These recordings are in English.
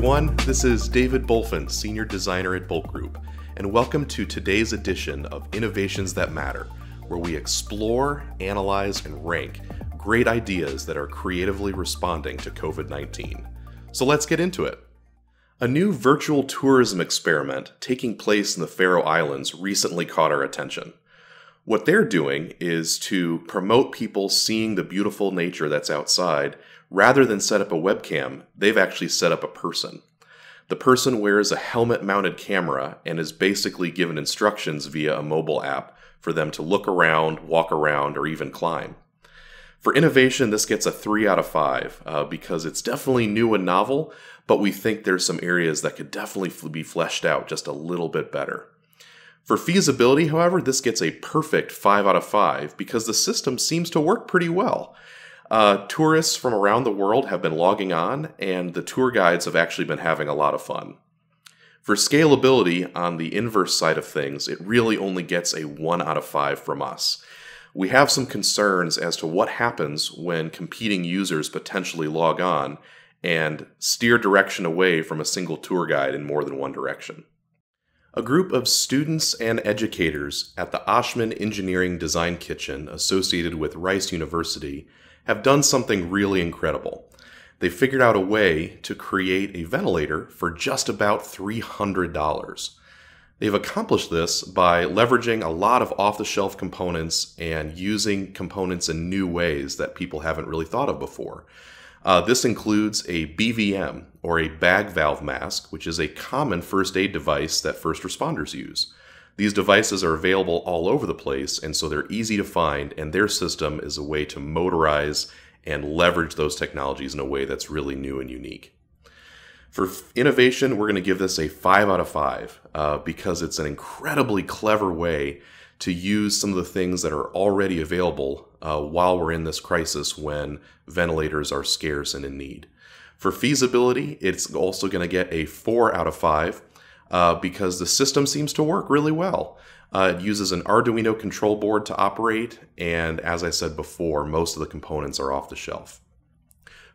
everyone. This is David Bolfin, Senior Designer at Bolt Group, and welcome to today's edition of Innovations That Matter, where we explore, analyze, and rank great ideas that are creatively responding to COVID 19. So let's get into it. A new virtual tourism experiment taking place in the Faroe Islands recently caught our attention. What they're doing is to promote people seeing the beautiful nature that's outside rather than set up a webcam, they've actually set up a person. The person wears a helmet mounted camera and is basically given instructions via a mobile app for them to look around, walk around, or even climb. For innovation, this gets a 3 out of 5 uh, because it's definitely new and novel, but we think there's some areas that could definitely be fleshed out just a little bit better. For feasibility, however, this gets a perfect 5 out of 5 because the system seems to work pretty well. Uh, tourists from around the world have been logging on, and the tour guides have actually been having a lot of fun. For scalability, on the inverse side of things, it really only gets a 1 out of 5 from us. We have some concerns as to what happens when competing users potentially log on and steer direction away from a single tour guide in more than one direction. A group of students and educators at the Oshman Engineering Design Kitchen associated with Rice University have done something really incredible. They figured out a way to create a ventilator for just about $300. They've accomplished this by leveraging a lot of off the shelf components and using components in new ways that people haven't really thought of before. Uh, this includes a BVM, or a bag valve mask, which is a common first aid device that first responders use. These devices are available all over the place, and so they're easy to find, and their system is a way to motorize and leverage those technologies in a way that's really new and unique. For innovation, we're going to give this a 5 out of 5 uh, because it's an incredibly clever way to use some of the things that are already available uh, while we're in this crisis when ventilators are scarce and in need. For feasibility, it's also going to get a 4 out of 5 uh, because the system seems to work really well. Uh, it uses an Arduino control board to operate, and as I said before, most of the components are off the shelf.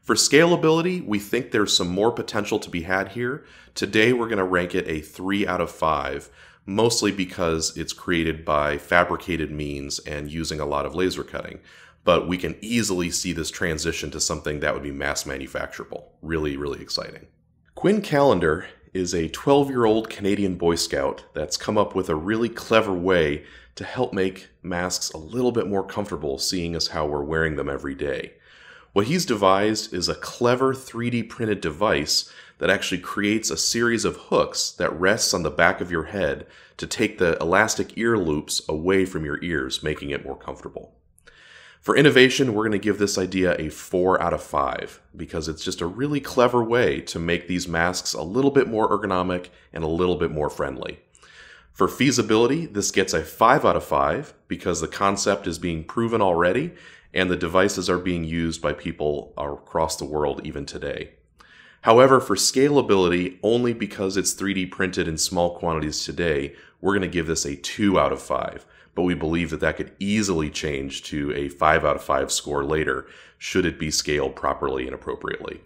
For scalability, we think there's some more potential to be had here. Today, we're going to rank it a 3 out of 5, mostly because it's created by fabricated means and using a lot of laser cutting. But we can easily see this transition to something that would be mass manufacturable. Really, really exciting. Quinn Calendar is a 12 year old Canadian Boy Scout that's come up with a really clever way to help make masks a little bit more comfortable, seeing as how we're wearing them every day. What he's devised is a clever 3D printed device that actually creates a series of hooks that rests on the back of your head to take the elastic ear loops away from your ears, making it more comfortable. For innovation, we're going to give this idea a 4 out of 5 because it's just a really clever way to make these masks a little bit more ergonomic and a little bit more friendly. For feasibility, this gets a 5 out of 5 because the concept is being proven already and the devices are being used by people across the world even today. However, for scalability, only because it's 3D printed in small quantities today, we're going to give this a 2 out of 5 but we believe that that could easily change to a 5 out of 5 score later should it be scaled properly and appropriately.